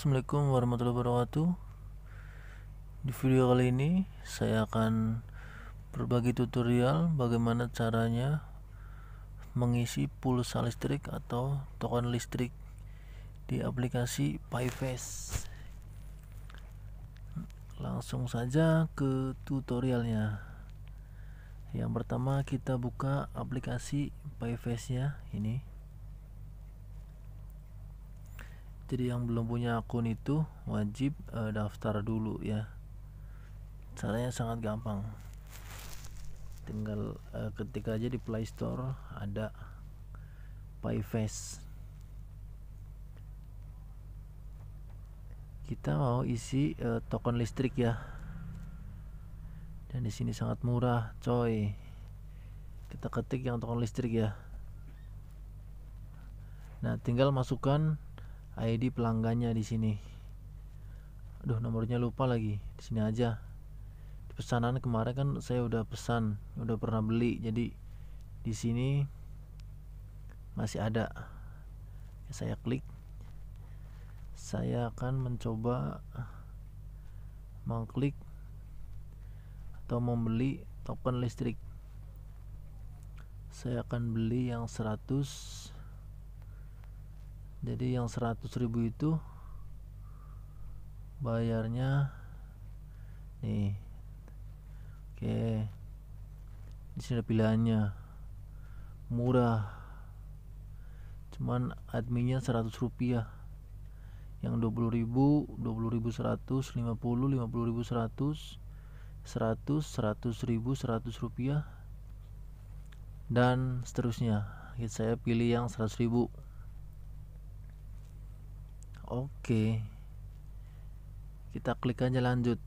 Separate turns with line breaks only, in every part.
Assalamualaikum warahmatullahi wabarakatuh Di video kali ini saya akan berbagi tutorial bagaimana caranya mengisi pulsa listrik atau token listrik di aplikasi PyFace Langsung saja ke tutorialnya Yang pertama kita buka aplikasi PyFace nya ini jadi yang belum punya akun itu wajib e, daftar dulu ya caranya sangat gampang tinggal e, ketik aja di Play Store ada PayFace kita mau isi e, token listrik ya dan di sini sangat murah coy kita ketik yang token listrik ya nah tinggal masukkan ID pelanggannya di sini. Aduh, nomornya lupa lagi. Di sini aja. Di pesanan kemarin kan saya udah pesan, udah pernah beli. Jadi di sini masih ada. Ya, saya klik. Saya akan mencoba mengklik atau membeli token listrik. Saya akan beli yang 100 jadi yang 100.000 itu bayarnya nih oke di sini ada pilihannya murah cuman adminnya 100 rupiah yang 20000 ribu 20 ribu 100 50 50 100 100 100 rupiah dan seterusnya saya pilih yang 100000 ribu oke kita klik aja lanjut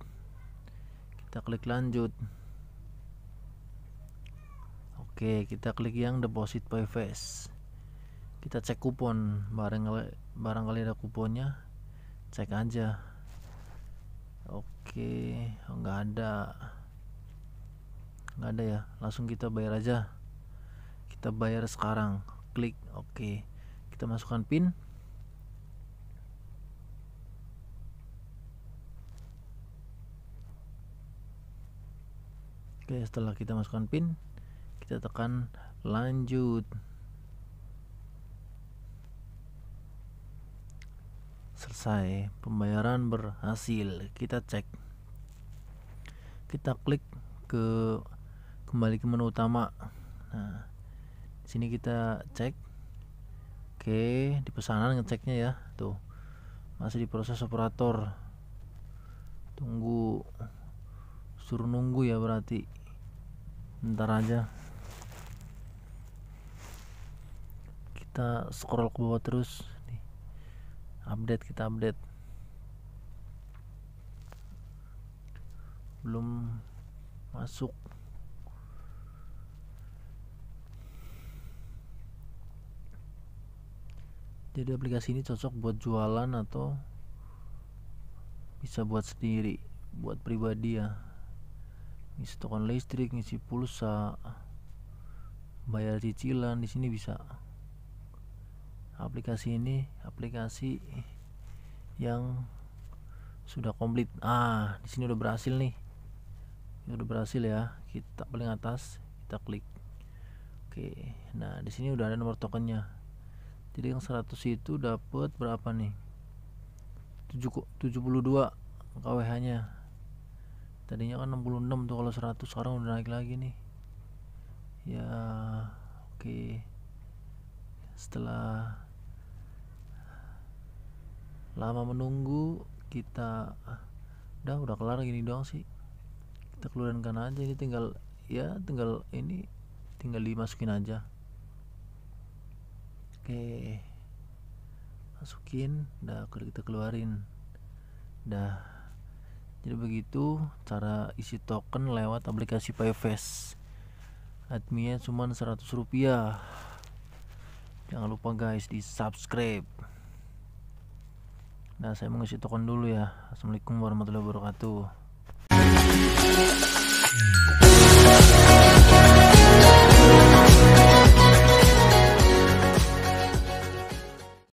kita klik lanjut oke kita klik yang deposit by face kita cek kupon barangkali barangkali ada kuponnya cek aja oke oh, nggak ada nggak ada ya langsung kita bayar aja kita bayar sekarang klik oke kita masukkan pin Oke, setelah kita masukkan pin, kita tekan lanjut. Selesai, pembayaran berhasil. Kita cek. Kita klik ke kembali ke menu utama. Nah, di sini kita cek. Oke, di pesanan ngeceknya ya. Tuh. Masih diproses operator. Tunggu suruh nunggu ya berarti ntar aja kita scroll ke bawah terus nih update kita update belum masuk jadi aplikasi ini cocok buat jualan atau bisa buat sendiri buat pribadi ya ngisi token listrik ngisi pulsa bayar cicilan di sini bisa aplikasi ini aplikasi yang sudah komplit ah di sini udah berhasil nih ini udah berhasil ya kita paling atas kita klik oke nah di sini udah ada nomor tokennya jadi yang 100 itu dapat berapa nih 7, 72 KWH nya tadinya kan 66 tuh kalau 100 sekarang udah naik lagi nih ya oke okay. setelah lama menunggu kita udah udah kelar gini doang sih kita keluarkan aja ini tinggal ya tinggal ini tinggal dimasukin aja oke okay. masukin udah kita keluarin udah jadi begitu cara isi token lewat aplikasi Payface adminnya cuma 100 rupiah jangan lupa guys di subscribe nah saya mengisi token dulu ya Assalamualaikum warahmatullahi wabarakatuh